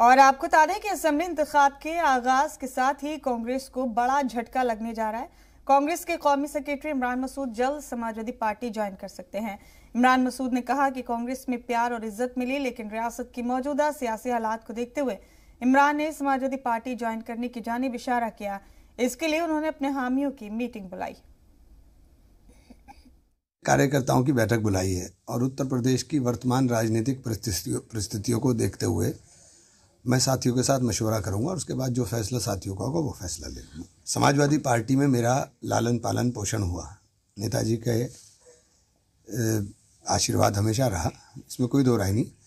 और आपको बता दें कि असम्बली इंतखाब के आगाज के साथ ही कांग्रेस को बड़ा झटका लगने जा रहा है कांग्रेस के कौमी सेक्रेटरी इमरान मसूद जल्द समाजवादी पार्टी ज्वाइन कर सकते हैं इमरान मसूद ने कहा कि कांग्रेस में प्यार और इज्जत मिली लेकिन रियासत की मौजूदा सियासी हालात को देखते हुए इमरान ने समाजवादी पार्टी ज्वाइन करने की जानब इशारा किया इसके लिए उन्होंने अपने हामियों की मीटिंग बुलाई कार्यकर्ताओं की बैठक बुलाई है और उत्तर प्रदेश की वर्तमान राजनीतिक परिस्थितियों को देखते हुए मैं साथियों के साथ मशवरा करूंगा और उसके बाद जो फैसला साथियों का होगा वो फैसला ले लूँगा समाजवादी पार्टी में मेरा लालन पालन पोषण हुआ नेताजी के आशीर्वाद हमेशा रहा इसमें कोई दो राय नहीं